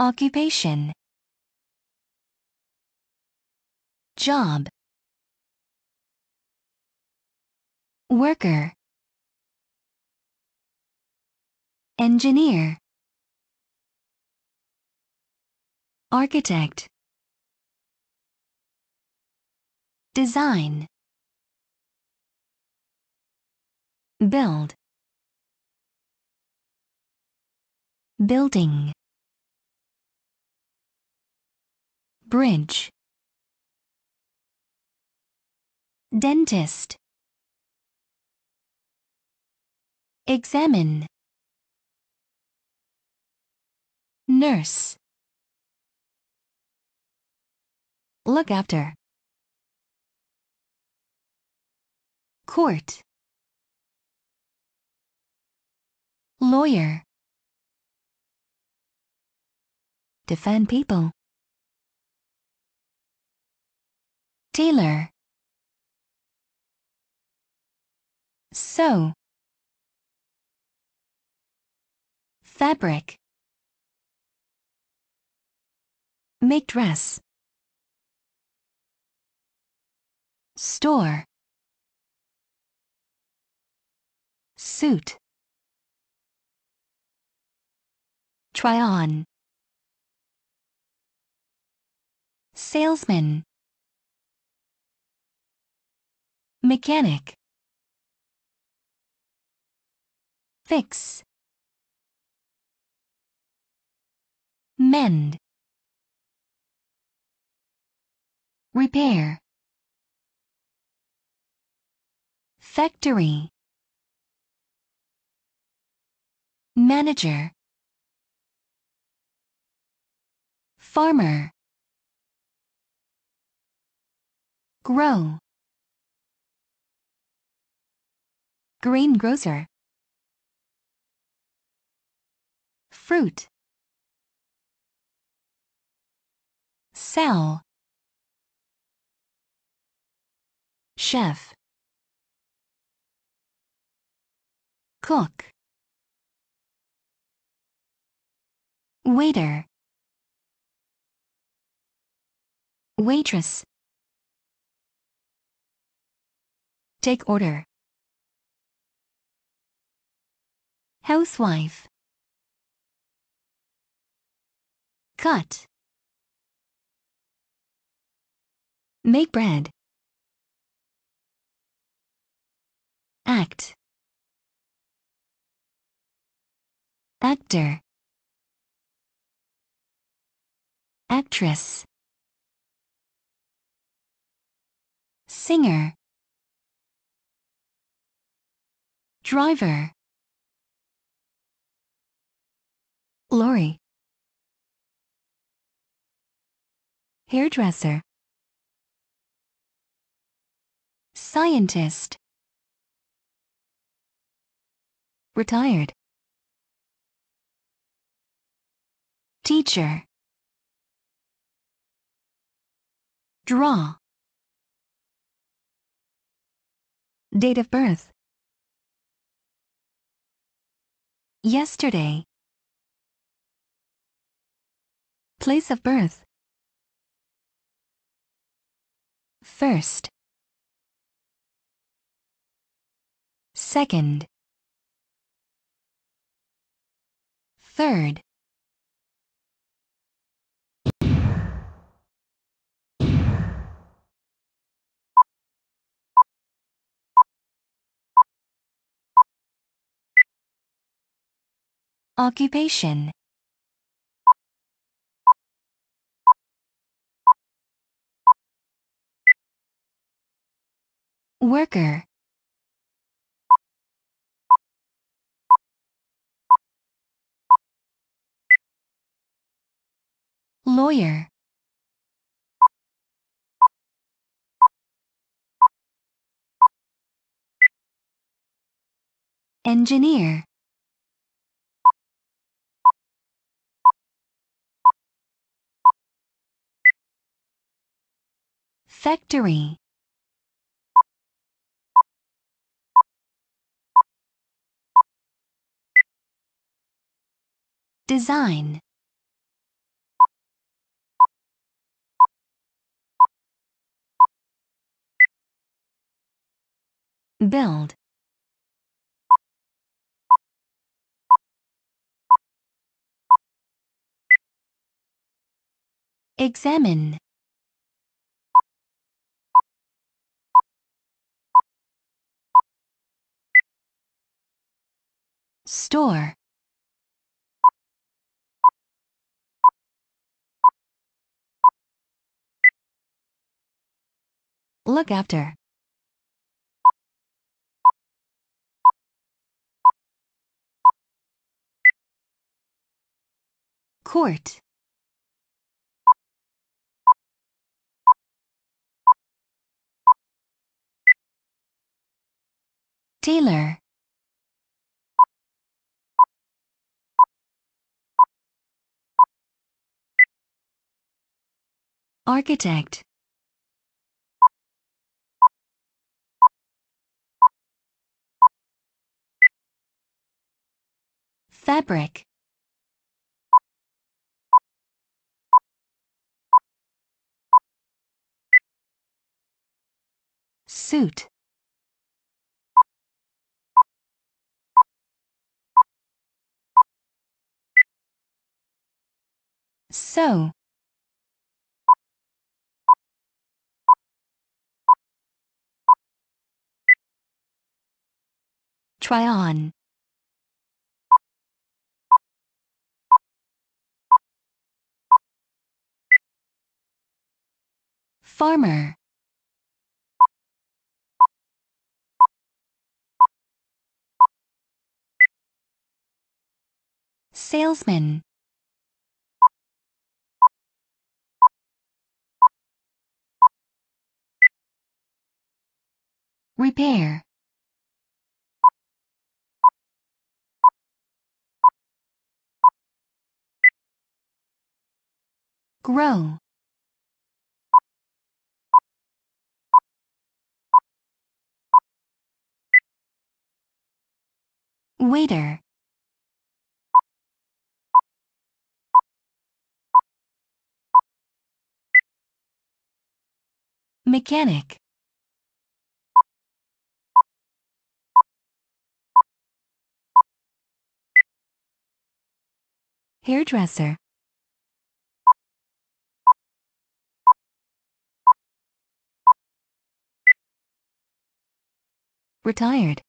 Occupation Job Worker Engineer Architect Design Build Building bridge dentist examine nurse look after court lawyer defend people Dealer. Sew. Fabric. Make dress. Store. Suit. Try on. Salesman mechanic fix mend repair factory manager farmer grow greengrocer fruit sell chef cook waiter waitress take order housewife cut make bread act actor actress singer driver Lori. Hairdresser. Scientist. Retired. Teacher. Draw. Date of birth. Yesterday. Place of birth. First. Second. Third. Occupation worker lawyer engineer factory Design Build Examine Store Look after. Court. Taylor. Architect fabric suit so try on Farmer Salesman Repair Grow Waiter Mechanic Hairdresser Retired